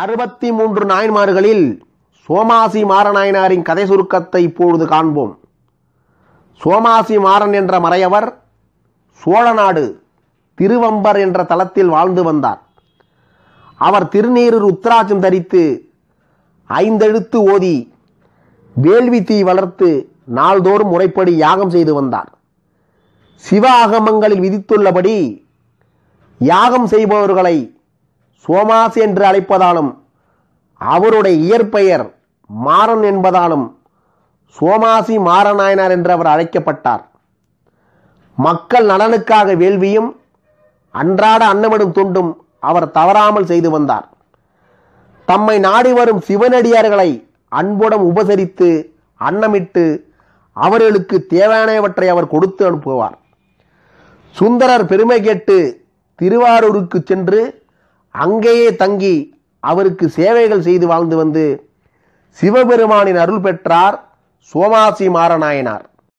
அறுபத்தி மூன்று நாயன்மார்களில் சோமாசி மாறநாயனாரின் கதை சுருக்கத்தை இப்பொழுது காண்போம் சோமாசி மாறன் என்ற மறையவர் சோழநாடு திருவம்பர் என்ற தளத்தில் வாழ்ந்து வந்தார் அவர் திருநீரூர் உத்தராஜம் தரித்து ஐந்தெழுத்து ஓதி வேள்வி தீ வளர்த்து நாள்தோறும் முறைப்படி யாகம் செய்து வந்தார் சிவ ஆகமங்களில் விதித்துள்ளபடி யாகம் செய்பவர்களை சோமாஸ் என்று அழைப்பதாலும் அவருடைய இயற்பெயர் மாறன் என்பதாலும் சோமாசி மாறநாயனார் என்று அவர் அழைக்கப்பட்டார் மக்கள் நலனுக்காக வேள்வியும் அன்றாட அன்னமிடும் துண்டும் அவர் தவறாமல் செய்து வந்தார் தம்மை நாடி வரும் சிவனடியார்களை அன்புடன் உபசரித்து அன்னமிட்டு அவர்களுக்கு தேவையானவற்றை அவர் கொடுத்து அனுப்புவார் சுந்தரர் பெருமை கேட்டு திருவாரூருக்கு சென்று அங்கேயே தங்கி அவருக்கு சேவைகள் செய்து வாழ்ந்து வந்து சிவபெருமானின் அருள் பெற்றார் சோமாசி மாறநாயனார்